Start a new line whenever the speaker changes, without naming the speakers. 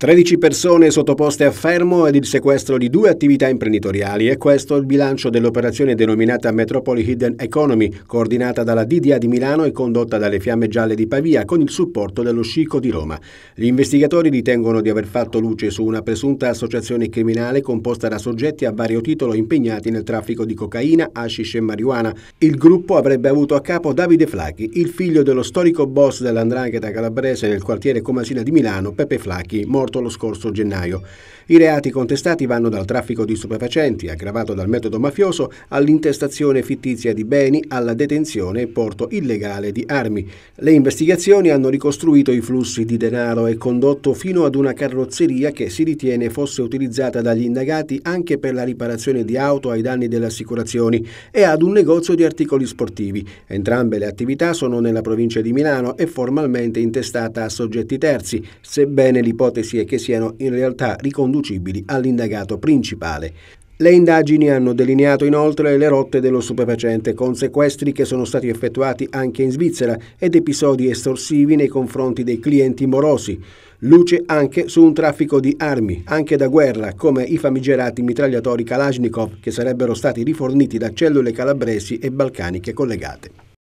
13 persone sottoposte a fermo ed il sequestro di due attività imprenditoriali e questo il bilancio dell'operazione denominata Metropoli Hidden Economy, coordinata dalla DDA di Milano e condotta dalle Fiamme Gialle di Pavia con il supporto dello Scico di Roma. Gli investigatori ritengono di aver fatto luce su una presunta associazione criminale composta da soggetti a vario titolo impegnati nel traffico di cocaina, hashish e marijuana. Il gruppo avrebbe avuto a capo Davide Flacchi, il figlio dello storico boss dell'andrangheta calabrese nel quartiere Comasina di Milano, Pepe Flacchi, morto porto lo scorso gennaio. I reati contestati vanno dal traffico di stupefacenti, aggravato dal metodo mafioso, all'intestazione fittizia di beni, alla detenzione e porto illegale di armi. Le investigazioni hanno ricostruito i flussi di denaro e condotto fino ad una carrozzeria che si ritiene fosse utilizzata dagli indagati anche per la riparazione di auto ai danni delle assicurazioni e ad un negozio di articoli sportivi. Entrambe le attività sono nella provincia di Milano e formalmente intestata a soggetti terzi, sebbene l'ipotesi e che siano in realtà riconducibili all'indagato principale. Le indagini hanno delineato inoltre le rotte dello stupefacente con sequestri che sono stati effettuati anche in Svizzera ed episodi estorsivi nei confronti dei clienti morosi. Luce anche su un traffico di armi, anche da guerra, come i famigerati mitragliatori Kalashnikov che sarebbero stati riforniti da cellule calabresi e balcaniche collegate.